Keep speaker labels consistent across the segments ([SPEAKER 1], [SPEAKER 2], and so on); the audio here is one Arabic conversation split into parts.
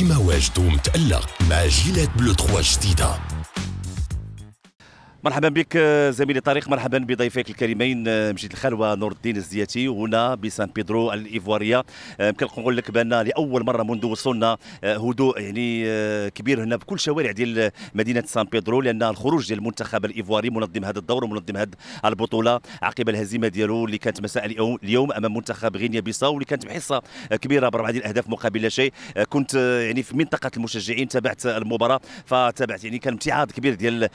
[SPEAKER 1] ديما واجد ومتألق مع جيلات بلو 3 جديدة مرحبا بك آه، زميلي طارق مرحبا بضيفيك الكريمين آه، مجيد الخلوه نور الدين الزياتي هنا بسان بيدرو الايفواريه آه، يمكن نقول لك بان لاول مره منذ وصلنا هدوء يعني كبير هنا بكل شوارع ديال مدينه سان بيدرو لان الخروج ديال المنتخب الايفواري منظم هذا الدور ومنظم هذه البطوله عقب الهزيمه ديالو اللي كانت مساء اليوم امام منتخب غينيا بيساو واللي كانت بحصه كبيره بربع ديال الاهداف مقابل لا شيء كنت يعني في منطقه المشجعين تابعت المباراه فتابعت يعني كان امتعاض كبير ديال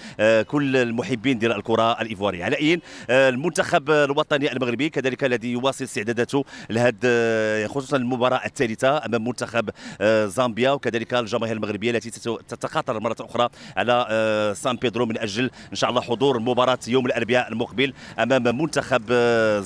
[SPEAKER 1] كل المحبين ديال الكره الايفواريه على اي آه، المنتخب الوطني المغربي كذلك الذي يواصل استعداداته لهذا آه، خصوصا المباراه الثالثه امام منتخب آه، زامبيا وكذلك الجماهير المغربيه التي تتقاطر مره اخرى على سان بيدرو من اجل ان شاء الله حضور مباراه يوم الاربعاء المقبل امام منتخب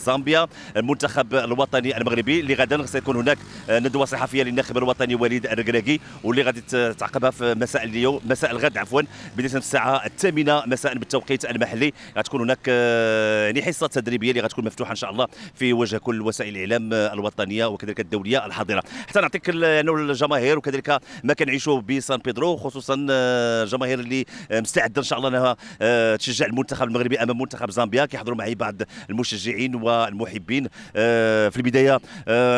[SPEAKER 1] زامبيا المنتخب الوطني المغربي اللي غدا سيكون هناك ندوه صحفيه للناخب الوطني وليد الركراكي واللي غادي تعقبها في مساء اليوم مساء الغد عفوا بدايه الساعه الثامنه مساء بالتوقيت التوقيت المحلي غتكون هناك يعني آه، حصه تدريبيه اللي غتكون مفتوحه ان شاء الله في وجه كل وسائل الاعلام آه، الوطنيه وكذلك الدوليه الحاضره حتى نعطيك يعني الجماهير وكذلك ما كنعيشوا بسان بيدرو خصوصا الجماهير آه، اللي مستعده ان شاء الله انها تشجع المنتخب المغربي امام منتخب زامبيا كيحضروا معي بعض المشجعين والمحبين في البدايه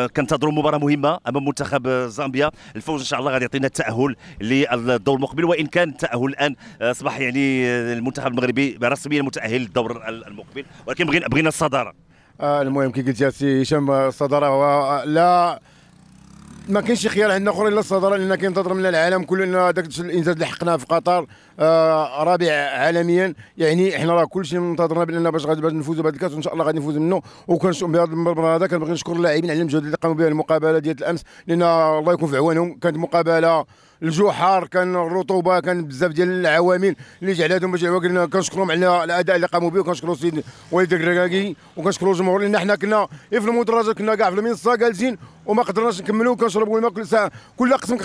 [SPEAKER 1] كنتظروا مباراه مهمه امام منتخب زامبيا الفوز ان شاء الله غادي يعطينا التاهل للدور المقبل وان كان التاهل الان اصبح يعني المنتخب المغربي المغربي رسميا متاهل للدور المقبل ولكن بغينا بغينا الصداره
[SPEAKER 2] آه المهم كي قلت يا سي هشام الصداره لا ما كاينش خيار عندنا اخر الا الصداره لان كينتظر من العالم كله ان داك الانجاز اللي حقناه في قطر آه رابع عالميا يعني حنا راه كلشي منتظرنا بان باش غادي باش نفوزوا بهذا الكاس وان شاء الله غادي نفوزوا منه وكنشوف بهذا المباراه هذا كنبغي نشكر اللاعبين على المجهود اللي قاموا به المقابله ديال الامس لان الله يكون في عوانهم كانت مقابله الجو حار كان الرطوبه كان بزاف ديال العوامل اللي جعلتهم باش قلنا كنشكرهم على الاداء اللي قاموا به وكنشكروا السيد وليد الكراكي وكنشكروا الجمهور لان حنا كنا إيه في المدرجه كنا كاع في المنصه جالسين وما قدرناش نكملوا كنشربوا الماء كل ساعه كل قسم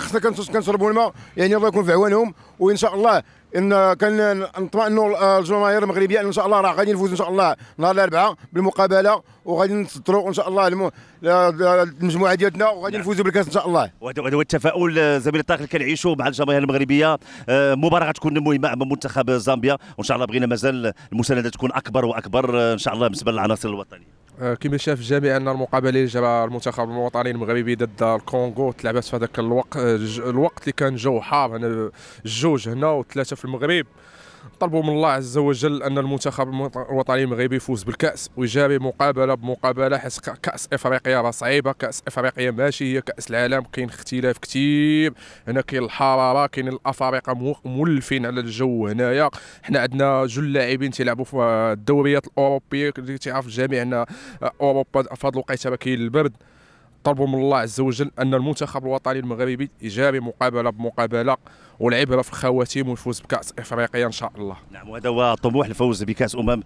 [SPEAKER 2] كنشربوا الماء يعني الله يكون في عوانهم وان شاء الله ان كان نطمئنوا آه، الجماهير المغربيه ان شاء الله راه غادي نفوز ان شاء الله نهار الاربعاء بالمقابله وغادي نسطروا ان شاء الله المو... المجموعه ديالنا وغادي نعم. نفوزوا بالكاس ان شاء الله
[SPEAKER 1] وهذا هو التفاؤل آه، زميل الطاق اللي كنعيشوا مع الجماهير المغربيه آه، مباراه غتكون مهمه امام منتخب زامبيا وان شاء الله بغينا مازال المسانده تكون اكبر واكبر ان شاء الله بالنسبه للعناصر الوطنيه
[SPEAKER 3] كما شاف الجميع ان المقابله اللي جرى المنتخب الوطني المغربي ضد الكونغو تلعبات في هذاك الوقت الوقت اللي كان جو حار هنا جوج هنا وثلاثه في المغرب طلبوا من الله عز وجل ان المنتخب الوطني المغربي يفوز بالكاس ويجاري مقابله بمقابله حيت كاس افريقيا راه صعيبه كاس افريقيا ماشي هي كاس العالم كاين اختلاف كثير هنا كاين الحراره كاين الافارقه مولفين على الجو هنايا حنا عندنا جل لاعبين تيلعبوا في الدوريات الاوروبيه اللي تعرف الجميع ان آه، اوروبا في هذه الوقيته كاين البرد طلبوا من الله عز وجل ان المنتخب الوطني المغربي يجاري مقابله بمقابله والعبره في الخواتيم والفوز بكاس افريقيا ان شاء الله نعم وهذا هو
[SPEAKER 1] الطموح الفوز بكاس امم آه،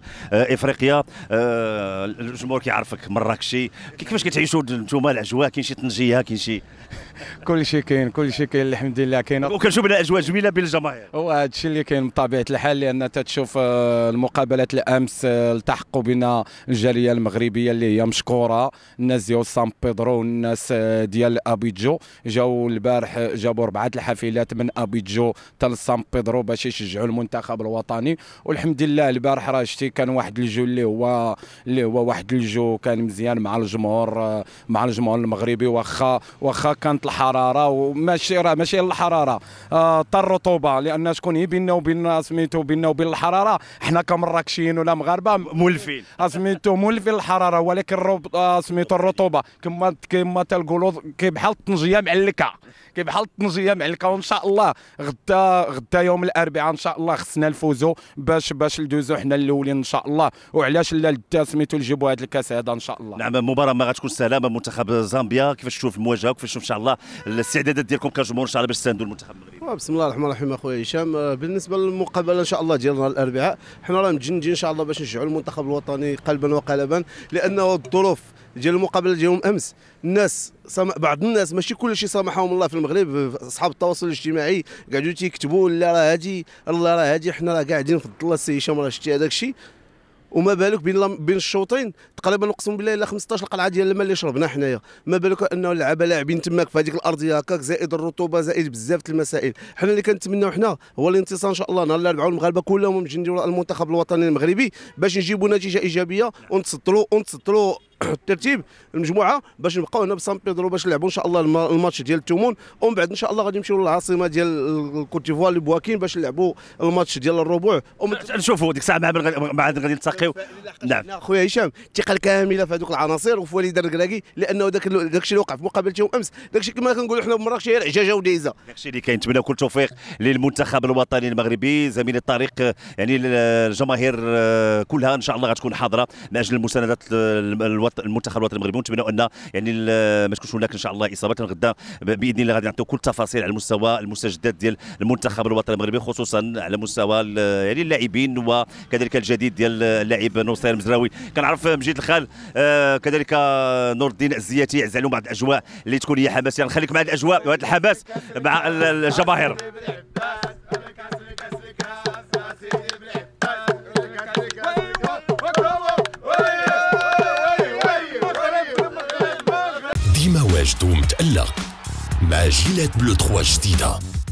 [SPEAKER 1] افريقيا آه، الجمهور كيعرفك مراكشي كيفاش كتعيشوا نتوما الاجواء كاين شي طنجيه كاين شي
[SPEAKER 3] كل شيء كاين كل شيء كاين الحمد لله كاين
[SPEAKER 1] وكنشوف اجواء جميله بين الجماهير
[SPEAKER 3] هو هذا الشيء اللي كاين بطبيعه الحال لان تتشوف آه، المقابلات الامس التحقوا بنا الجاليه المغربيه اللي هي مشكوره الناس ديال سان بيدرو والناس ديال ابيجو جاوا البارح جابوا اربعه الحافلات من ابيجو يجوا حتى لسان بيدرو باش يشجعوا المنتخب الوطني والحمد لله البارح راه شتي كان واحد الجو اللي هو اللي هو واحد الجو كان مزيان مع الجمهور مع الجمهور المغربي واخا واخا كانت الحراره وماشي راه ماشي الحراره آه الرطوبه لان شكون هي بيننا وبين سميتو بيننا وبين الحراره حنا كمراكشيين ولا مغاربه مولفين آه، سميتو مولفين الحراره ولكن آه، سميتو الرطوبه كما كما تنقولوا كي بحال الطنجيه معلكه كي بحال الطنجيه معلكه وان شاء الله غدا غدا يوم الاربعاء ان شاء الله خصنا نفوزوا باش باش ندوزو حنا الاولين ان شاء الله وعلاش لا لدا سميتو نجيبوا هذه الكاس هذا ان شاء الله نعم المباراه
[SPEAKER 1] ما غتكون سلامه منتخب زامبيا كيفاش تشوف المواجهه وكيفاش تشوف ان شاء الله الاستعدادات ديالكم كجمهور ان شاء الله باش تساندوا المنتخب
[SPEAKER 4] المغربي آه، بسم الله الرحمن الرحيم اخويا هشام آه، بالنسبه للمقابله ان شاء الله ديال نهار الاربعاء حنا راه مجندين ان شاء الله باش نشجعوا المنتخب الوطني قلبا وقلبا لانه الظروف ديال المقابله ديالهم امس الناس سم... بعض الناس ماشي كل شيء سامحهم الله في المغرب اصحاب التواصل الاجتماعي قعدوا تيكتبوا لا راه هادي الله راه هادي حنا راه قاعدين في الله السي هشام راه شتي هذاك الشيء وما بالك بين بين الشوطين تقريبا اقسم بالله الا 15 قلعه ديال الماء اللي شربنا حنايا ما بالك انه اللعابه لاعبين تماك في هذيك الارضيه هكاك زائد الرطوبه زائد بزاف المسائل حنا اللي كنتمناو حنا هو الانتصار ان شاء الله نهار الاربعاء والمغاربه كلهم مجندوا المنتخب الوطني المغربي باش نجيبوا نتيجه ايجابيه ونتسطروا ونتسطروا ترتيب المجموعه باش نبقاو هنا بسان بيدرو باش نلعبوا ان شاء الله الماتش ديال التومون ومن بعد ان شاء الله غادي نمشيو للعاصمه ديال الكوت ديفوار لبواكين باش نلعبوا الماتش ديال الربع نشوفوا ديك الساعه مع بعد غادي نلتقيو نعم خويا هشام الثقه الكامله في هذوك العناصر وفي وليد الركراكي لانه داك داك الشيء اللي وقع في مقابلتهم امس داك الشيء كما كنقولوا حنا بمراكش هي عجاجه وديزه
[SPEAKER 1] داك الشيء اللي نتمنى كل توفيق للمنتخب الوطني المغربي زميلي طارق يعني الجماهير آه، كلها ان شاء الله غتكون حاضره من اجل المساندات الوطنيه المنتخب الوطني المغربي ونتمنى ان يعني ما تكونش هناك ان شاء الله اصابات غدا باذن الله غادي نعطيو كل التفاصيل على المستوى المستجدات ديال المنتخب الوطني المغربي خصوصا على مستوى يعني اللاعبين وكذلك الجديد ديال اللاعب نصير المزراوي كنعرف مجيد الخال آه، كذلك نور الدين الزياتي عزالهم بعض الاجواء اللي تكون هي حماسيه نخليك مع الاجواء وهذا الحماس مع الجماهير
[SPEAKER 3] Magilette bleu 3
[SPEAKER 1] je